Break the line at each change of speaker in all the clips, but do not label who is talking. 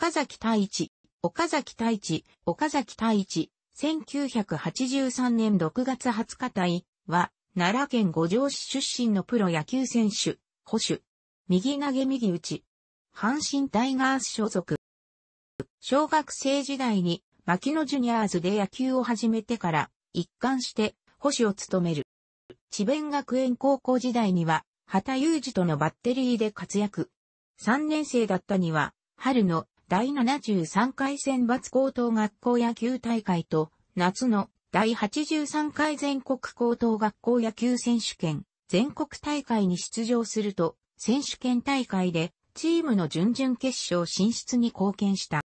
岡崎太一、岡崎太一、岡崎太一、1983年6月20日隊は、奈良県五条市出身のプロ野球選手、保守。右投げ右打ち。阪神タイガース所属。小学生時代に、牧野ジュニアーズで野球を始めてから、一貫して、保守を務める。智弁学園高校時代には、畑雄二とのバッテリーで活躍。3年生だったには、春の第73回選抜高等学校野球大会と、夏の第83回全国高等学校野球選手権、全国大会に出場すると、選手権大会で、チームの準々決勝進出に貢献した。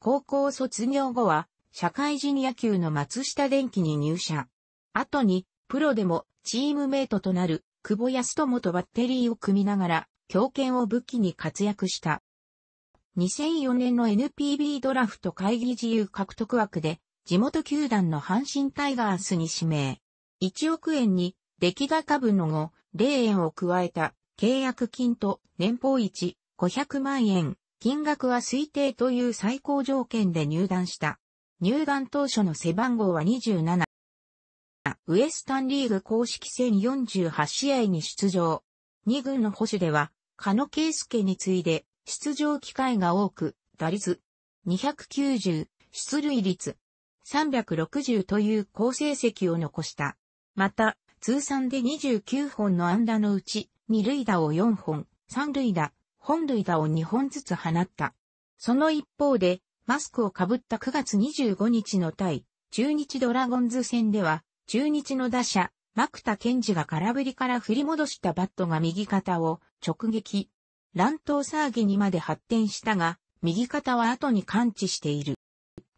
高校卒業後は、社会人野球の松下電機に入社。後に、プロでもチームメイトとなる、久保康友とバッテリーを組みながら、強肩を武器に活躍した。2004年の NPB ドラフト会議自由獲得枠で、地元球団の阪神タイガースに指名。1億円に、出来高分の後、0円を加えた、契約金と年俸1、500万円、金額は推定という最高条件で入団した。入団当初の背番号は27。ウエスタンリーグ公式戦48試合に出場。2軍の保守では、ケ野圭介に次いで出場機会が多く、打率290、出塁率360という好成績を残した。また、通算で29本の安打のうち、二塁打を4本、三塁打、本塁打を2本ずつ放った。その一方で、マスクをかぶった9月25日の対、中日ドラゴンズ戦では、中日の打者、マクタケンジが空振りから振り戻したバットが右肩を直撃。乱闘騒ぎにまで発展したが、右肩は後に感知している。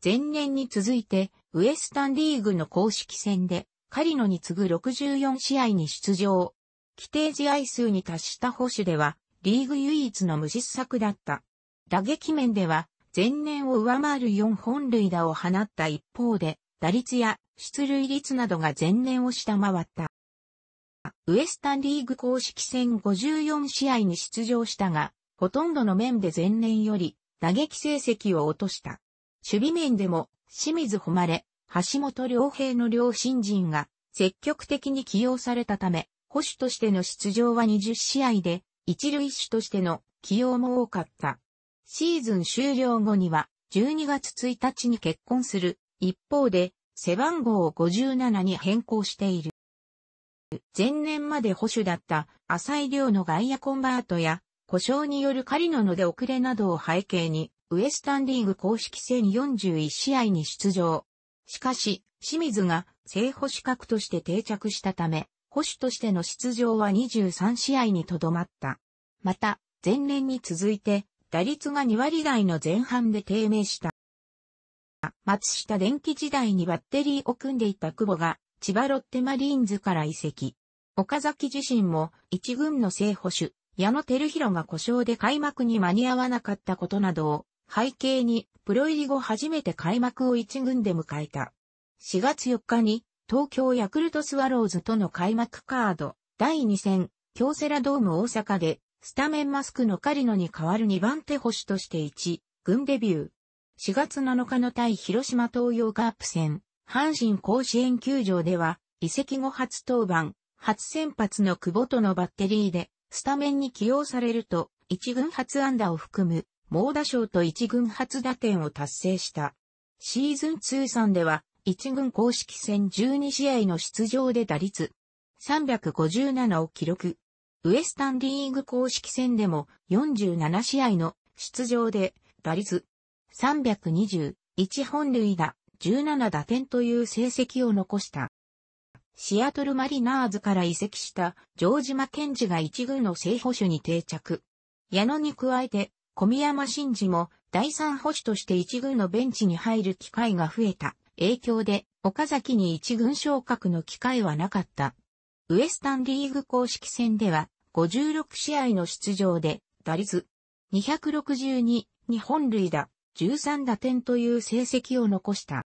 前年に続いて、ウエスタンリーグの公式戦で、カリノに次ぐ64試合に出場。規定試合数に達した保守では、リーグ唯一の無失策だった。打撃面では、前年を上回る4本塁打を放った一方で、打率や出塁率などが前年を下回った。ウエスタンリーグ公式戦54試合に出場したが、ほとんどの面で前年より打撃成績を落とした。守備面でも清水誉れ、橋本良平の両新人が積極的に起用されたため、保守としての出場は20試合で、一塁手としての起用も多かった。シーズン終了後には、12月1日に結婚する、一方で、背番号を57に変更している。前年まで保守だった浅井亮の外野コンバートや、故障による狩野の出遅れなどを背景に、ウエスタンリーグ公式戦41試合に出場。しかし、清水が正保守格として定着したため、保守としての出場は23試合にとどまった。また、前年に続いて、打率が2割台の前半で低迷した。松下電気時代にバッテリーを組んでいた久保が千葉ロッテマリーンズから移籍。岡崎自身も一軍の正捕手、矢野照弘が故障で開幕に間に合わなかったことなどを背景にプロ入り後初めて開幕を一軍で迎えた。4月4日に東京ヤクルトスワローズとの開幕カード第2戦京セラドーム大阪でスタメンマスクの狩野に代わる2番手捕手として1軍デビュー。4月7日の対広島東洋カープ戦阪神甲子園球場では、移籍後初登板、初先発の久保とのバッテリーで、スタメンに起用されると、一軍初安打を含む、猛打賞と一軍初打点を達成した。シーズン通算では、一軍公式戦12試合の出場で打率357を記録。ウエスタンリーグ公式戦でも47試合の出場で打率320、1本塁打、17打点という成績を残した。シアトルマリナーズから移籍したジョージ・マケンジが一軍の正捕手に定着。矢野に加えて、小宮山真治も第三捕手として一軍のベンチに入る機会が増えた影響で、岡崎に一軍昇格の機会はなかった。ウエスタンリーグ公式戦では、56試合の出場で、打率262、日本塁打、13打点という成績を残した。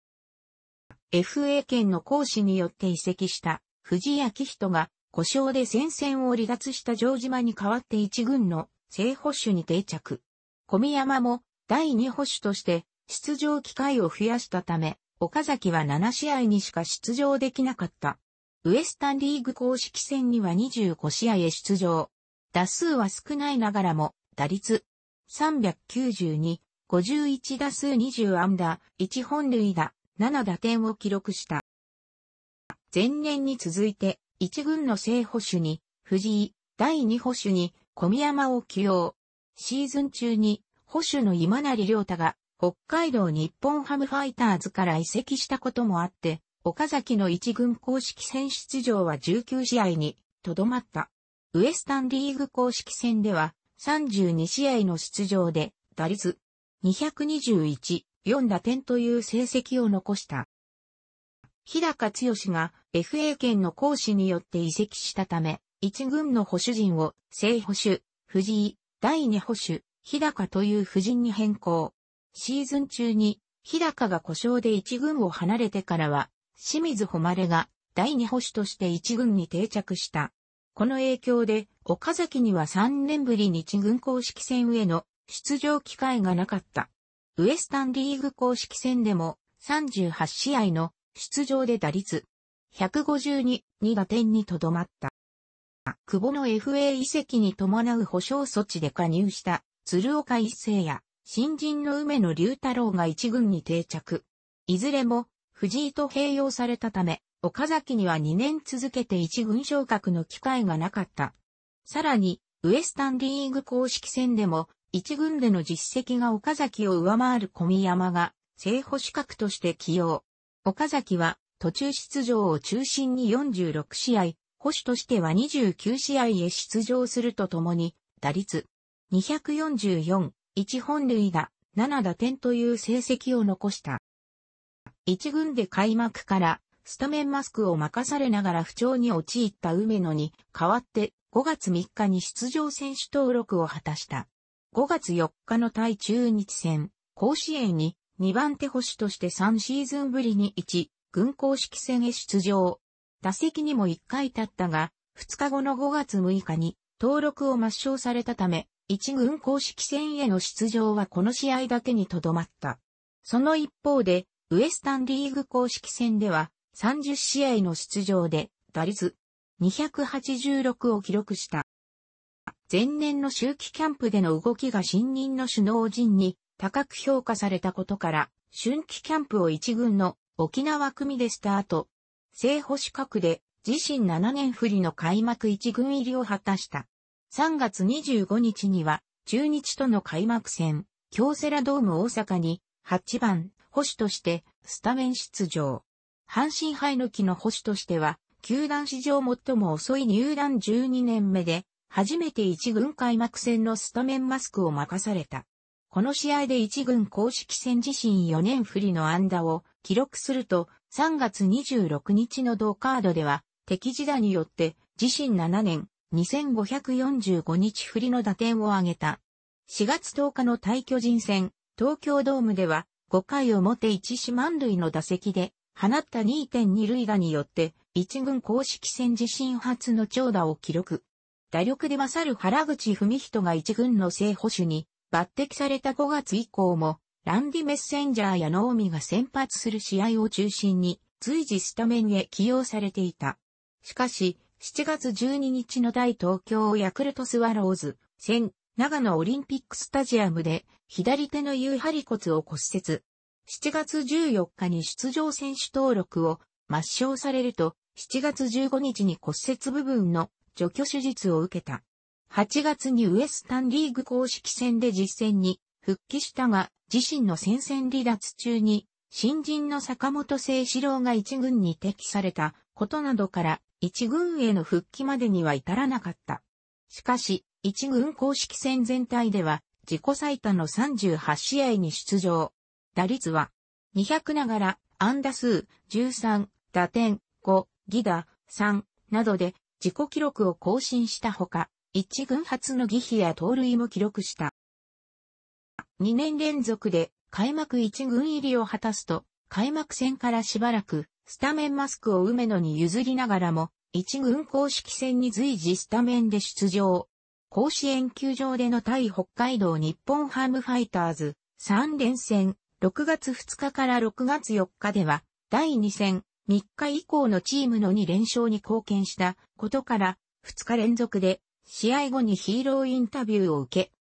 FA 権の行使によって移籍した藤井明人が故障で戦線を離脱した城島に代わって一軍の正捕手に定着。小宮山も第二捕手として出場機会を増やしたため、岡崎は7試合にしか出場できなかった。ウエスタンリーグ公式戦には25試合へ出場。打数は少ないながらも、打率392、51打数20安打、1本塁打、7打点を記録した。前年に続いて、1軍の正捕手に、藤井、第2捕手に、小宮山を起用。シーズン中に、捕手の今成良太が、北海道日本ハムファイターズから移籍したこともあって、岡崎の1軍公式戦出場は19試合に、とどまった。ウエスタンリーグ公式戦では、32試合の出場で、打率、221、4打点という成績を残した。日高剛が FA 権の行使によって移籍したため、一軍の保守陣を正保守、藤井、第二保守、日高という布陣に変更。シーズン中に日高が故障で一軍を離れてからは、清水誉が第二保守として一軍に定着した。この影響で、岡崎には3年ぶりに一軍公式戦への出場機会がなかった。ウエスタンリーグ公式戦でも38試合の出場で打率152、2打点にとどまった。久保の FA 移籍に伴う保証措置で加入した鶴岡一世や新人の梅野龍太郎が一軍に定着。いずれも藤井と併用されたため、岡崎には2年続けて一軍昇格の機会がなかった。さらに、ウエスタンリーグ公式戦でも一軍での実績が岡崎を上回る小見山が正捕資格として起用。岡崎は途中出場を中心に46試合、捕手としては29試合へ出場するとともに、打率244、1本塁打、7打点という成績を残した。一軍で開幕からスタメンマスクを任されながら不調に陥った梅野に代わって5月3日に出場選手登録を果たした。5月4日の対中日戦、甲子園に2番手星として3シーズンぶりに1、軍公式戦へ出場。打席にも1回立ったが、2日後の5月6日に登録を抹消されたため、1軍公式戦への出場はこの試合だけにとどまった。その一方で、ウエスタンリーグ公式戦では30試合の出場で打率286を記録した。前年の秋季キャンプでの動きが新任の首脳陣に高く評価されたことから、春季キャンプを一軍の沖縄組でスタート。正捕資格で自身7年振りの開幕一軍入りを果たした。3月25日には中日との開幕戦、京セラドーム大阪に8番捕手としてスタメン出場。阪神杯の木の捕手としては、球団史上最も遅い入団12年目で、初めて一軍開幕戦のスタメンマスクを任された。この試合で一軍公式戦自身4年振りの安打を記録すると、3月26日の同カードでは、敵時打によって自身7年2545日振りの打点を挙げた。4月10日の対巨人戦、東京ドームでは5回表1四万塁の打席で放った2.2塁打によって一軍公式戦自身初の長打を記録。打力で勝る原口文人が一軍の正捕手に抜擢された5月以降も、ランディ・メッセンジャーやノーミが先発する試合を中心に、随時スタメンへ起用されていた。しかし、7月12日の大東京ヤクルトスワローズ戦、長野オリンピックスタジアムで、左手の有張骨を骨折。7月14日に出場選手登録を抹消されると、7月15日に骨折部分の除去手術を受けた。8月にウエスタンリーグ公式戦で実戦に復帰したが、自身の戦線離脱中に、新人の坂本聖志郎が一軍に適されたことなどから、一軍への復帰までには至らなかった。しかし、一軍公式戦全体では、自己最多の38試合に出場。打率は、200ながら、安打数13、打点5、ギ打3などで自己記録を更新したほか、一軍初の儀飛や盗塁も記録した。2年連続で開幕一軍入りを果たすと、開幕戦からしばらくスタメンマスクを梅野に譲りながらも、一軍公式戦に随時スタメンで出場。甲子園球場での対北海道日本ハムファイターズ3連戦6月2日から6月4日では第2戦3日以降のチームの2連勝に貢献したことから、2日連続で試合後にヒーローインタビューを受け、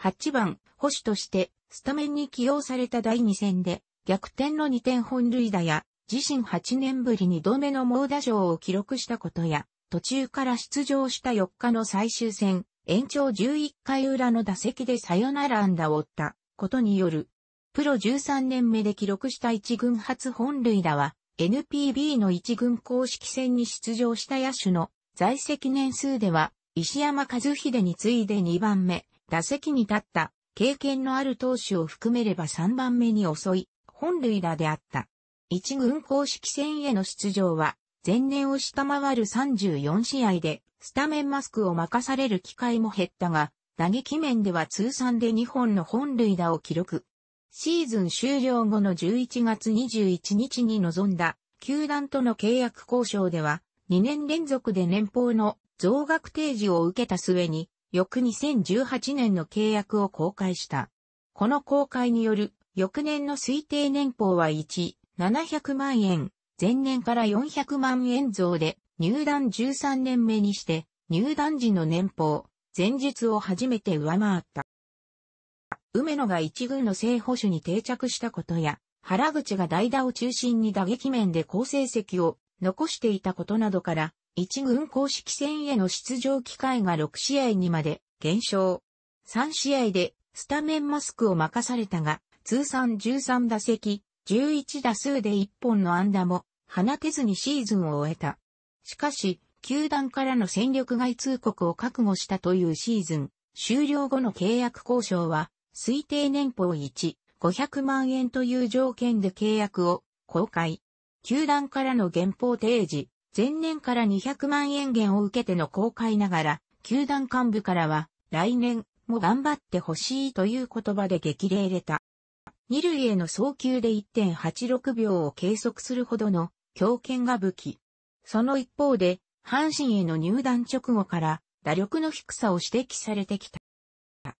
8番、保守としてスタメンに起用された第2戦で逆転の2点本塁打や、自身8年ぶりに度目の猛打賞を記録したことや、途中から出場した4日の最終戦、延長11回裏の打席でサヨナラ安打を打ったことによる、プロ13年目で記録した1軍初本塁打は、NPB の一軍公式戦に出場した野手の在籍年数では、石山和秀に次いで2番目、打席に立った経験のある投手を含めれば3番目に遅い本塁打であった。一軍公式戦への出場は、前年を下回る34試合で、スタメンマスクを任される機会も減ったが、打撃面では通算で2本の本塁打を記録。シーズン終了後の11月21日に臨んだ、球団との契約交渉では、2年連続で年俸の増額提示を受けた末に、翌2018年の契約を公開した。この公開による、翌年の推定年俸は1、700万円、前年から400万円増で、入団13年目にして、入団時の年俸、前日を初めて上回った。梅野が一軍の正捕手に定着したことや、原口が代打を中心に打撃面で好成績を残していたことなどから、一軍公式戦への出場機会が6試合にまで減少。3試合でスタメンマスクを任されたが、通算13打席、11打数で1本の安打も放てずにシーズンを終えた。しかし、球団からの戦力外通告を覚悟したというシーズン、終了後の契約交渉は推定年俸1、500万円という条件で契約を公開。球団からの原報提示、前年から200万円減を受けての公開ながら、球団幹部からは、来年も頑張ってほしいという言葉で激励れた。二塁への送球で1.86秒を計測するほどの強肩が武器。その一方で、阪神への入団直後から打力の低さを指摘されてきた。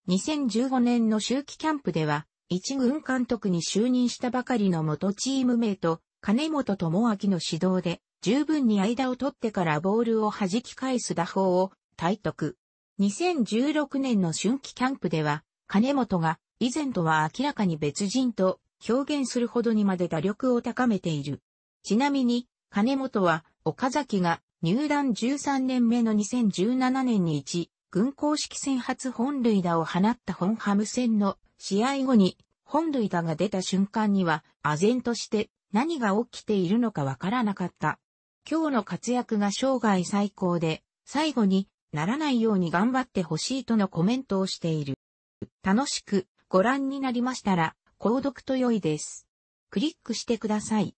2015年の秋季キャンプでは、一軍監督に就任したばかりの元チームメイト、金本智明の指導で、十分に間を取ってからボールを弾き返す打法を体得。2016年の春季キャンプでは、金本が以前とは明らかに別人と表現するほどにまで打力を高めている。ちなみに、金本は岡崎が入団13年目の2017年に1軍公式戦初本塁打を放った本ハム戦の試合後に本塁打が出た瞬間には、唖然として何が起きているのかわからなかった。今日の活躍が生涯最高で、最後にならないように頑張ってほしいとのコメントをしている。楽しくご覧になりましたら、購読と良いです。クリックしてください。